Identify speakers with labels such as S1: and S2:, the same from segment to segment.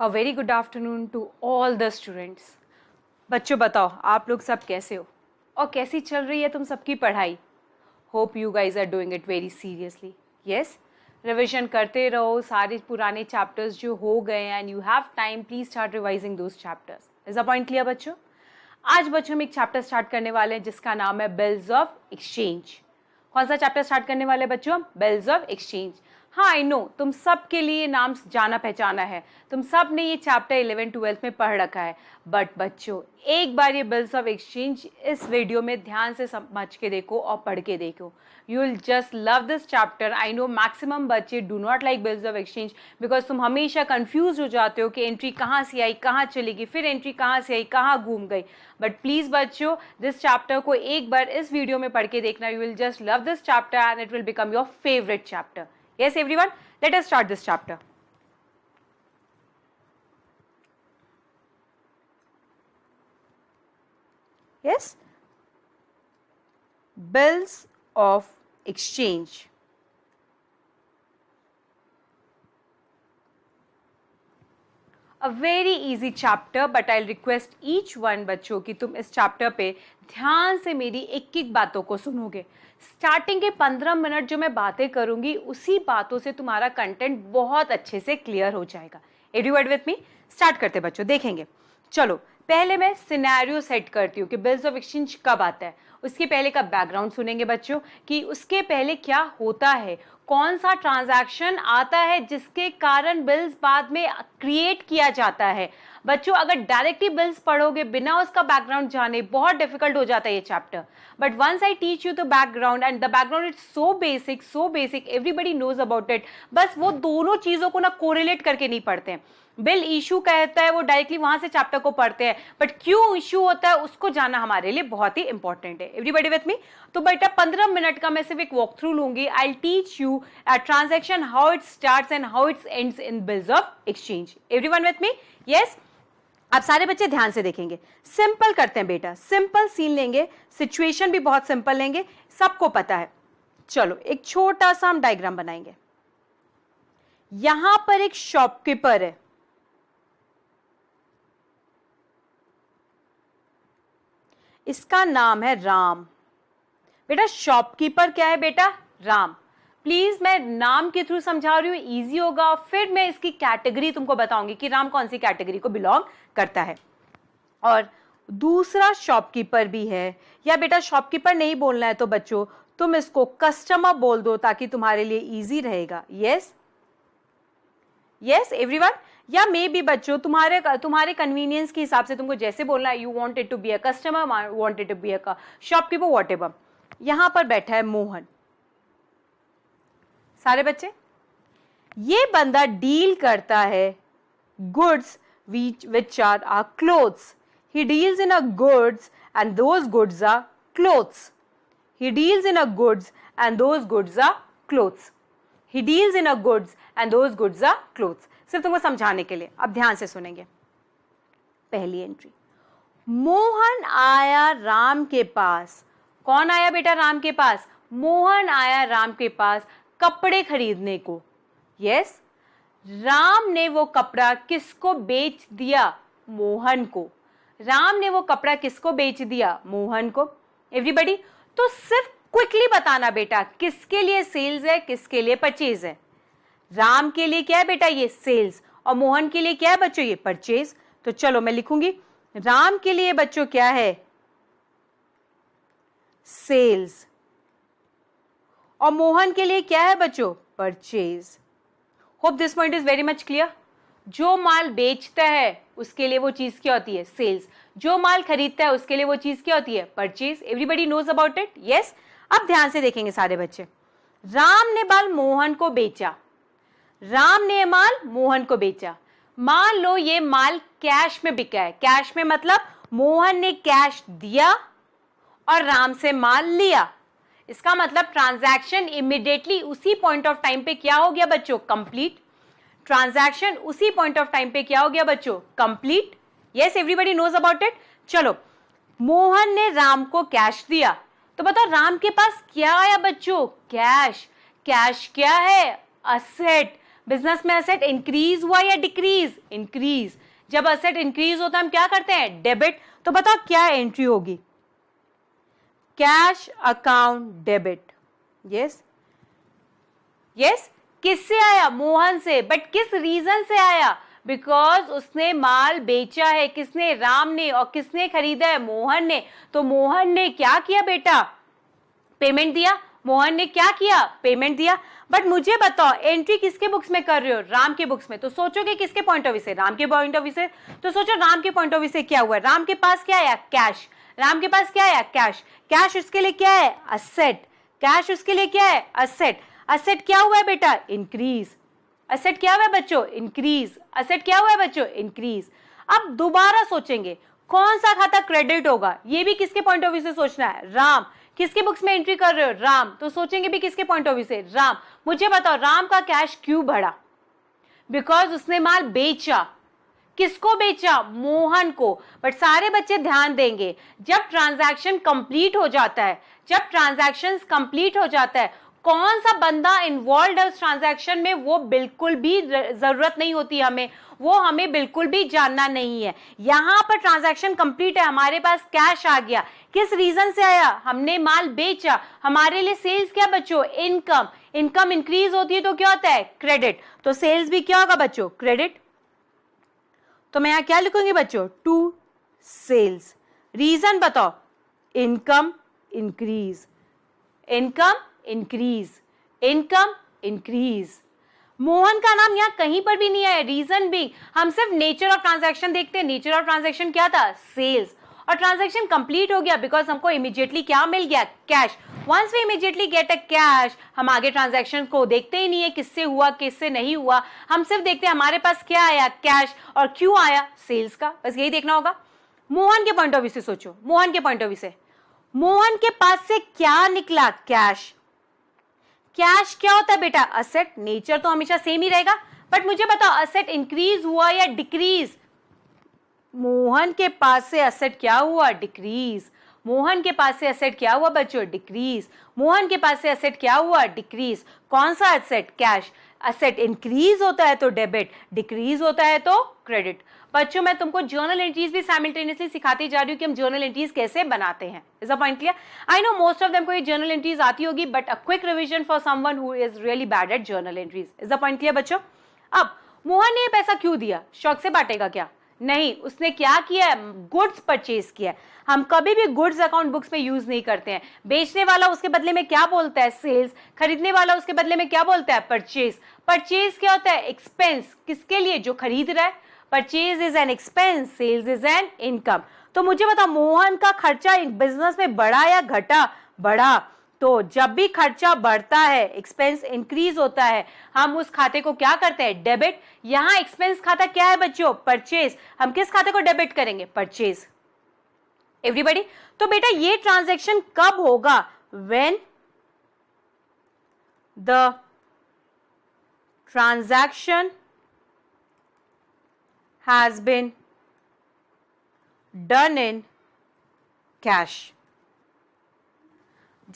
S1: A very good afternoon to all the students बच्चों बताओ आप लोग सब कैसे हो और कैसी चल रही है तुम सबकी पढ़ाई hope you guys are doing it very seriously yes revision करते रहो सारे पुराने चैप्टर्स जो हो गए and you have time please start revising those chapters is a point clear बच्चों आज बच्चों हम एक चैप्टर स्टार्ट करने वाले हैं जिसका नाम है बिल्स ऑफ एक्सचेंज कौन सा चैप्टर स्टार्ट करने वाले बच्चों बिल्स ऑफ एक्सचेंज हाँ आई नो तुम सब के लिए नाम जाना पहचाना है तुम सब ने ये चैप्टर इलेवन ट्वेल्थ में पढ़ रखा है बट बच्चों एक बार ये बिल्स ऑफ एक्सचेंज इस वीडियो में ध्यान से समझ के देखो और पढ़ के देखो you will just love this chapter I know maximum बच्चे do not like bills of exchange because तुम हमेशा कंफ्यूज हो जाते हो कि एंट्री कहाँ से आई कहाँ चली गई फिर एंट्री कहाँ से आई कहाँ घूम गई बट प्लीज़ बच्चो दिस चैप्टर को एक बार इस वीडियो में पढ़ के देखना you will just love this chapter and it will become your favourite chapter Yes everyone, let us start this chapter. Yes, bills of exchange. A very easy chapter but I request each one बच्चों कि तुम इस chapter पे ध्यान से मेरी एक एक बातों को सुनोगे स्टार्टिंग के पंद्रह मिनट जो मैं बातें करूंगी उसी बातों से तुम्हारा कंटेंट बहुत अच्छे से क्लियर हो जाएगा एड्यूएड विथ मी स्टार्ट करते बच्चों देखेंगे चलो पहले मैं सिनेरियो सेट करती हूँ कि बिल्स ऑफ एक्सचेंज कब आता है उसके पहले का बैकग्राउंड सुनेंगे बच्चों कि उसके पहले क्या होता है कौन सा ट्रांजैक्शन आता है जिसके कारण बिल्स बाद में क्रिएट किया जाता है बच्चों अगर डायरेक्टली बिल्स पढ़ोगे बिना उसका बैकग्राउंड जाने बहुत डिफिकल्ट हो जाता है ये chapter but once I teach you the background and the background is so basic so basic everybody knows about it बस वो दोनों चीज़ों को ना कोरिलेट करके नहीं पढ़ते हैं बिल इशू कहता है वो डायरेक्टली वहां से चैप्टर को पढ़ते हैं बट क्यों इशू होता है उसको जाना हमारे लिए बहुत ही इंपॉर्टेंट है एवरीबडी विथ मी तो बेटा पंद्रह मिनट का मैं सिर्फ एक वॉक थ्रू लूंगी I teach you transaction how it start and how it's ends in bills of exchange every one with me yes अब सारे बच्चे ध्यान से देखेंगे सिंपल करते हैं बेटा सिंपल सीन लेंगे सिचुएशन भी बहुत सिंपल लेंगे सबको पता है चलो एक छोटा सा हम डायग्राम बनाएंगे यहां पर एक शॉपकीपर है इसका नाम है राम बेटा शॉपकीपर क्या है बेटा राम प्लीज मैं नाम के थ्रू समझा रही हूँ ईजी होगा फिर मैं इसकी कैटेगरी तुमको बताऊंगी कि राम कौन सी कैटेगरी को बिलोंग करता है और दूसरा शॉपकीपर भी है या बेटा शॉपकीपर नहीं बोलना है तो बच्चों तुम इसको कस्टमर बोल दो ताकि तुम्हारे लिए इजी रहेगा यस यस एवरीवन या मे बी बच्चों तुम्हारे तुम्हारे कन्वीनियंस के हिसाब से तुमको जैसे बोलना है you wanted to be a customer wanted to be a shopkeeper whatever यहां पर बैठा है मोहन सारे बच्चे ये बंदा डील करता है goods which which are are clothes he deals in a goods and those goods are clothes he deals in a goods and those goods are clothes he deals in a goods and those goods are clothes सिर्फ तुमको समझाने के लिए अब ध्यान से सुनेंगे पहली एंट्री मोहन आया राम के पास कौन आया बेटा राम के पास मोहन आया राम के पास कपड़े खरीदने को यस राम ने वो कपड़ा किसको बेच दिया मोहन को राम ने वो कपड़ा किसको बेच दिया मोहन को एवरीबडी तो सिर्फ क्विकली बताना बेटा किसके लिए सेल्स है किसके लिए परचेज है राम के लिए क्या है बेटा ये सेल्स और मोहन के लिए क्या है बच्चों ये परचेज तो चलो मैं लिखूंगी राम के लिए बच्चों क्या है सेल्स और मोहन के लिए क्या है बच्चों purchase hope this point is very much clear जो माल बेचता है उसके लिए वो चीज़ क्या होती है सेल्स जो माल खरीदता है उसके लिए वो चीज़ क्या होती है purchase everybody knows about it yes अब ध्यान से देखेंगे सारे बच्चे राम ने बाल मोहन को बेचा राम ने माल मोहन को बेचा मान लो ये माल कैश में बिका है कैश में मतलब मोहन ने कैश दिया और राम से माल लिया इसका मतलब ट्रांजैक्शन इमिडिएटली उसी पॉइंट ऑफ टाइम पे क्या हो गया बच्चों कंप्लीट ट्रांजैक्शन उसी पॉइंट ऑफ टाइम पे क्या हो गया बच्चों complete yes everybody knows about it चलो मोहन ने राम को कैश दिया तो बताओ राम के पास क्या आया बच्चों कैश कैश क्या है असेट बिजनेस में असेट इंक्रीज हुआ या डिक्रीज इंक्रीज जब असेट इंक्रीज होता है हम क्या करते हैं डेबिट तो बताओ क्या एंट्री होगी cash account debit yes yes किससे आया मोहन से बट किस रीजन से आया बिकॉज उसने माल बेचा है किसने राम ने और किसने खरीदा है मोहन ने तो मोहन ने क्या किया बेटा पेमेंट दिया मोहन ने क्या किया पेमेंट दिया बट मुझे बताओ एंट्री किसके बुक्स में कर रहे हो राम के बुक्स में तो सोचोगे किसके पॉइंट ऑफ व्यू से राम के पॉइंट ऑफ व्यू से तो सोचो राम के पॉइंट ऑफ व्यू से क्या हुआ राम के पास क्या आया कैश राम के पास क्या है कैश कैश उसके लिए क्या है असेट कैश उसके लिए क्या है असेट असेट क्या हुआ है बेटा इंक्रीज असेट क्या हुआ है बच्चों इंक्रीज असेट क्या हुआ है बच्चों इंक्रीज अब दोबारा सोचेंगे कौन सा खाता क्रेडिट होगा ये भी किसके पॉइंट ऑफ व्यू से सोचना है राम किसके बुक्स में एंट्री कर रहे हो राम तो सोचेंगे भी किसके पॉइंट ऑफ व्यू से राम मुझे बताओ राम का कैश क्यों बढ़ा बिकॉज उसने माल बेचा किसको बेचा मोहन को बट सारे बच्चे ध्यान देंगे जब ट्रांजैक्शन कंप्लीट हो जाता है जब ट्रांजैक्शंस कंप्लीट हो जाता है कौन सा बंदा इन्वॉल्व है उस ट्रांजैक्शन में वो बिल्कुल भी ज़रूरत नहीं होती हमें वो हमें बिल्कुल भी जानना नहीं है यहाँ पर ट्रांजैक्शन कंप्लीट है हमारे पास कैश आ गया किस रीज़न से आया हमने माल बेचा हमारे लिए सेल्स क्या बच्चों इनकम इनकम इंक्रीज होती है तो क्या होता है क्रेडिट तो सेल्स भी क्या होगा बच्चों क्रेडिट तो मैं यहाँ क्या लिखूंगी बच्चों टू सेल्स रीजन बताओ income increase income increase income increase Mohan का नाम यहाँ कहीं पर भी नहीं आया रीजन भी हम सिर्फ नेचर ऑफ ट्रांजैक्शन देखते हैं नेचर ऑफ ट्रांजैक्शन क्या था सेल्स और ट्रांजेक्शन कंप्लीट हो गया बिकॉज हमको इमीडिएटली क्या मिल गया cash once we immediately get a cash हम आगे ट्रांजेक्शन को देखते ही नहीं है किससे हुआ किससे नहीं हुआ हम सिर्फ देखते हैं हमारे पास क्या आया कैश और क्यों आया सेल्स का बस यही देखना होगा मोहन के पॉइंट ऑफ व्यू से सोचो मोहन के पॉइंट ऑफ व्यू से मोहन के पास से क्या निकला कैश कैश क्या होता है बेटा असेट नेचर तो हमेशा सेम ही रहेगा बट मुझे बताओ असेट इंक्रीज हुआ या डिक्रीज मोहन के पास से असेट क्या हुआ डिक्रीज मोहन के पास से असेट क्या हुआ बच्चों डिक्रीज मोहन के पास से असेट क्या हुआ डिक्रीज कौन सा असेट कैश असेट इंक्रीज होता है तो डेबिट डिक्रीज होता है तो क्रेडिट बच्चों मैं तुमको जर्नल एंट्रीज भी साइमल्टेनियसली सिखाती जा रही हूँ कि हम जर्नल एंट्रीज कैसे बनाते हैं is a point clear I know most of them को ये जर्नल एंट्रीज आती होगी but a quick revision for someone who is really bad at journal entries is a point clear बच्चों अब मोहन ने ये पैसा क्यों दिया शौक से बांटेगा क्या नहीं उसने क्या किया है गुड्स परचेज किया हम कभी भी गुड्स अकाउंट बुक्स में यूज नहीं करते हैं बेचने वाला उसके बदले में क्या बोलता है सेल्स खरीदने वाला उसके बदले में क्या बोलता है परचेज परचेज क्या होता है एक्सपेंस किसके लिए जो खरीद रहा है purchase is an expense sales is an income तो मुझे बता मोहन का खर्चा बिजनेस में बढ़ा या घटा बढ़ा तो जब भी खर्चा बढ़ता है एक्सपेंस इंक्रीज होता है हम उस खाते को क्या करते हैं डेबिट यहां एक्सपेंस खाता क्या है बच्चों परचेज हम किस खाते को डेबिट करेंगे परचेज एवरीबडी तो बेटा ये ट्रांजेक्शन कब होगा when the transaction has been done in cash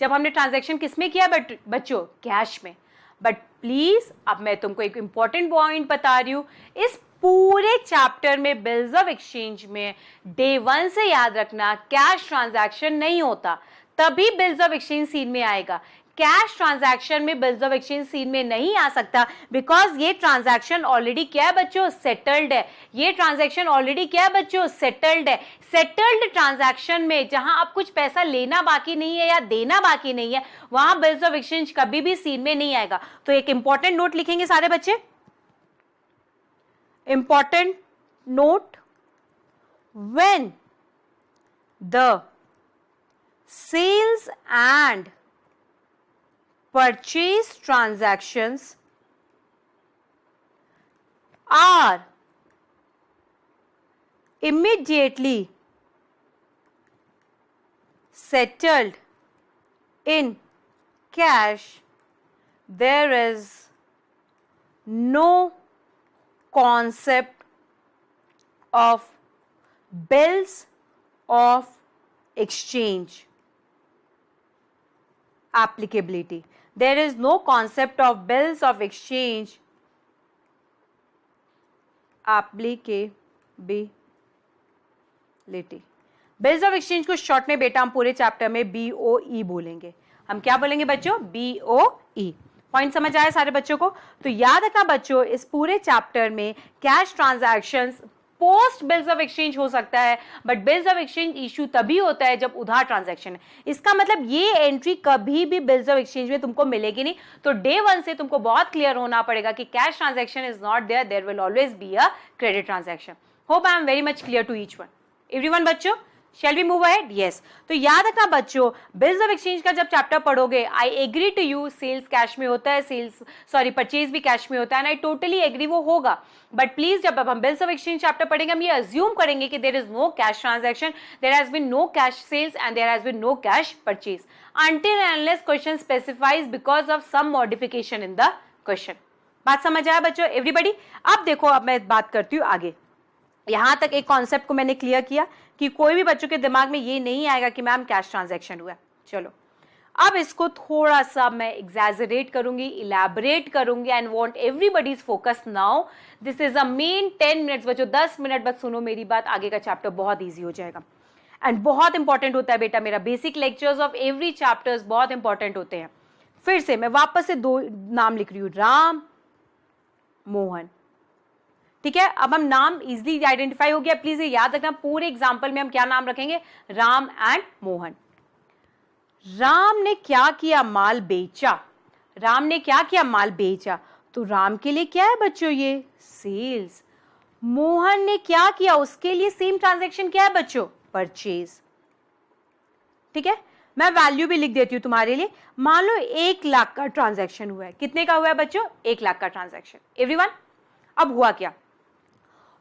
S1: जब हमने ट्रांजेक्शन किस में किया बट बच्चों कैश में बट प्लीज़ अब मैं तुमको एक इंपॉर्टेंट पॉइंट बता रही हूं इस पूरे चैप्टर में बिल्स ऑफ एक्सचेंज में डे वन से याद रखना कैश ट्रांजैक्शन नहीं होता तभी बिल्स ऑफ एक्सचेंज सीन में आएगा कैश ट्रांजैक्शन में बिल्स ऑफ एक्सचेंज सीन में नहीं आ सकता बिकॉज ये ट्रांजैक्शन ऑलरेडी क्या है बच्चों सेटल्ड है ये ट्रांजैक्शन ऑलरेडी क्या है बच्चों सेटल्ड है सेटल्ड ट्रांजैक्शन में जहां आप कुछ पैसा लेना बाकी नहीं है या देना बाकी नहीं है वहां बिल्स ऑफ एक्सचेंज कभी भी सीन में नहीं आएगा तो एक इंपॉर्टेंट नोट लिखेंगे सारे बच्चे important note when the sales and purchase transactions are immediately settled in cash, there is no concept of bills of exchange. applicability. There is no concept of bills of exchange applicability. Bills of exchange को short में बेटा हम पूरे chapter में BOE ओ ई बोलेंगे हम क्या बोलेंगे बच्चों बी पॉइंट समझ आया सारे बच्चों को तो याद रखना बच्चों इस पूरे चैप्टर में cash transactions post bills of exchange हो सकता है but bills of exchange issue तभी होता है जब उधार है इसका मतलब ये एंट्री कभी भी बिल्स ऑफ एक्सचेंज में तुमको मिलेगी नहीं तो डे वन से तुमको बहुत क्लियर होना पड़ेगा कि cash transaction is not there there will always be a credit transaction hope I am very much clear to each one every one बच्चों shall we move ahead yes तो याद रखना बच्चों बिल्स ऑफ एक्सचेंज का जब chapter पढ़ोगे I agree to you sales cash में होता है सेल्स सॉरी परचेज भी कैश में होता है एंड आई टोटली एग्री वो होगा बट प्लीज जब हम बिल्स ऑफ एक्सचेंज चैप्टर पढ़ेंगे हम ये अज्यूम करेंगे कि there is no cash transaction there has been no cash sales and there has been no cash purchase until unless question specifies because of some modification in the question बात समझ आया बच्चों everybody अब देखो अब मैं बात करती हूँ आगे यहां तक एक कॉन्सेप्ट को मैंने क्लियर किया कि कोई भी बच्चों के दिमाग में ये नहीं आएगा कि मैम कैश ट्रांजेक्शन हुआ चलो अब इसको थोड़ा सा मैं एग्जेजरेट करूंगी इलेबरेट करूंगी and want everybody is focus now this is a main ten minutes बचो दस मिनट बस सुनो मेरी बात आगे का चैप्टर बहुत ईजी हो जाएगा एंड बहुत इंपॉर्टेंट होता है बेटा मेरा basic lectures of every chapters बहुत इंपॉर्टेंट होते हैं फिर से मैं वापस से दो नाम लिख रही हूं राम मोहन ठीक है अब हम नाम इजिली आइडेंटिफाई हो गया प्लीज याद रखना पूरे एग्जाम्पल में हम क्या नाम रखेंगे राम एंड मोहन राम ने क्या किया माल बेचा राम ने क्या किया माल बेचा तो राम के लिए क्या है बच्चों ये सेल्स मोहन ने क्या किया उसके लिए सेम ट्रांजेक्शन क्या है बच्चों परचेज ठीक है मैं वैल्यू भी लिख देती हूं तुम्हारे लिए मान लो एक लाख का ट्रांजेक्शन हुआ है कितने का हुआ है बच्चों एक लाख का ट्रांजेक्शन एवरीवन अब हुआ क्या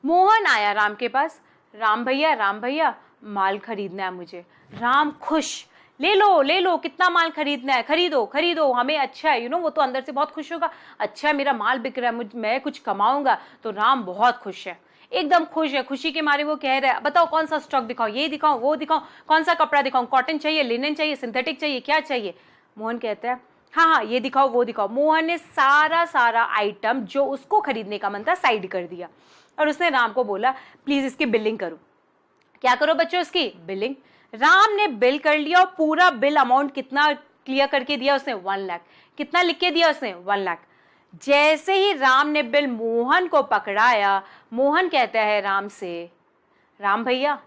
S1: मोहन आया राम के पास राम भैया राम भैया माल खरीदना है मुझे राम खुश ले लो ले लो कितना माल खरीदना है खरीदो खरीदो हमें अच्छा है यू नो वो तो अंदर से बहुत खुश होगा अच्छा है मेरा माल बिक रहा है मुझे मैं कुछ कमाऊंगा तो राम बहुत खुश है एकदम खुश है खुशी के मारे वो कह रहा है बताओ कौन सा स्टॉक दिखाओ ये दिखाओ वो दिखाओ कौन सा कपड़ा दिखाओ कॉटन चाहिए लिनन चाहिए सिंथेटिक चाहिए क्या चाहिए मोहन कहता है हाँ हाँ ये दिखाओ वो दिखाओ मोहन ने सारा सारा आइटम जो उसको खरीदने का मन था साइड कर दिया और उसने राम को बोला प्लीज़ इसकी बिलिंग करो क्या करो बच्चों इसकी बिलिंग राम ने बिल कर लिया और पूरा बिल अमाउंट कितना क्लियर करके दिया उसने वन लाख कितना लिख के दिया उसने वन लाख जैसे ही राम ने बिल मोहन को पकड़ाया मोहन कहता है राम से राम भैया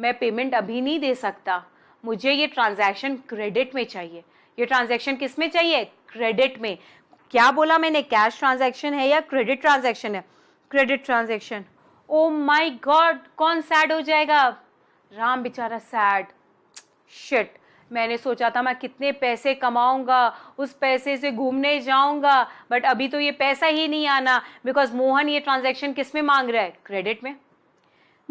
S1: मैं पेमेंट अभी नहीं दे सकता मुझे ये ट्रांजैक्शन क्रेडिट में चाहिए ये ट्रांजैक्शन किस में चाहिए क्रेडिट में क्या बोला मैंने कैश ट्रांजैक्शन है या क्रेडिट ट्रांजैक्शन है credit transaction oh oh my god कौन सैड हो जाएगा अब राम बेचारा सैड शिट मैंने सोचा था मैं कितने पैसे कमाऊंगा उस पैसे से घूमने जाऊंगा बट अभी तो ये पैसा ही नहीं आना बिकॉज मोहन ये ट्रांजेक्शन किस में मांग रहा है क्रेडिट में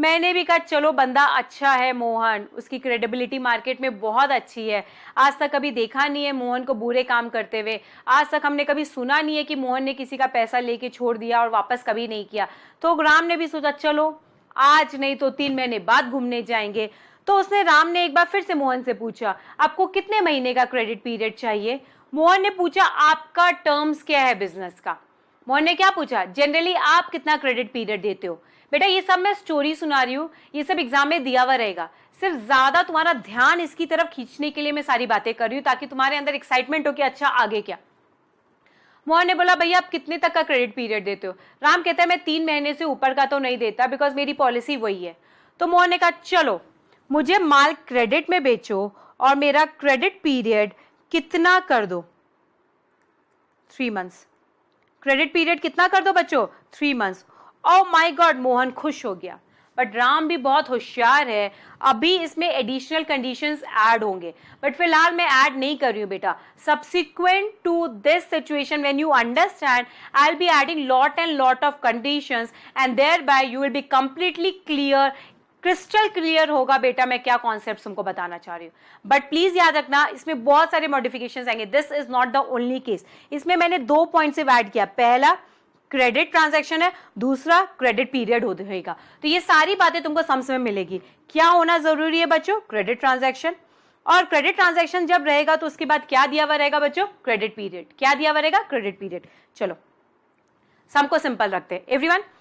S1: मैंने भी कहा चलो बंदा अच्छा है मोहन उसकी क्रेडिबिलिटी मार्केट में बहुत अच्छी है आज तक कभी देखा नहीं है मोहन को बुरे काम करते हुए आज तक हमने कभी सुना नहीं है कि मोहन ने किसी का पैसा लेके छोड़ दिया और वापस कभी नहीं किया तो राम ने भी सोचा चलो आज नहीं तो तीन महीने बाद घूमने जाएंगे तो उसने राम ने एक बार फिर से मोहन से पूछा आपको कितने महीने का क्रेडिट पीरियड चाहिए मोहन ने पूछा आपका टर्म्स क्या है बिजनेस का मोहन ने क्या पूछा जनरली आप कितना क्रेडिट पीरियड देते हो बेटा ये सब मैं स्टोरी सुना रही हूँ ये सब एग्जाम में दिया हुआ रहेगा सिर्फ ज़्यादा तुम्हारा ध्यान इसकी तरफ खींचने के लिए मैं सारी बातें कर रही हूँ ताकि तुम्हारे अंदर एक्साइटमेंट हो कि अच्छा आगे क्या मोहन ने बोला भैया आप कितने तक का क्रेडिट पीरियड देते हो राम कहता है मैं तीन महीने से ऊपर का तो नहीं देता बिकॉज मेरी पॉलिसी वही है तो मोहन ने कहा चलो मुझे माल क्रेडिट में बेचो और मेरा क्रेडिट पीरियड कितना कर दो थ्री मंथ्स क्रेडिट पीरियड कितना कर दो बच्चों three months oh my god Mohan खुश हो गया बट राम भी बहुत होशियार है अभी इसमें एडिशनल कंडीशंस ऐड होंगे बट फिलहाल मैं ऐड नहीं कर रही हूँ बेटा subsequent to this situation when you understand I will be adding lot and lot of conditions and thereby you will be completely clear crystal clear होगा बेटा मैं क्या कॉन्सेप्ट तुमको बताना चाह रही हूँ बट प्लीज याद रखना इसमें बहुत सारे मॉडिफिकेशन आएंगे this is not the only case इसमें मैंने दो पॉइंट से ऐड किया पहला क्रेडिट ट्रांजैक्शन है दूसरा क्रेडिट पीरियड होगा तो ये सारी बातें तुमको सम्स में मिलेगी क्या होना जरूरी है बच्चों क्रेडिट ट्रांजैक्शन और क्रेडिट ट्रांजैक्शन जब रहेगा तो उसके बाद क्या दिया हुआ रहेगा बच्चों क्रेडिट पीरियड क्या दिया हुआ रहेगा क्रेडिट पीरियड चलो सबको सिंपल रखते हैं एवरीवन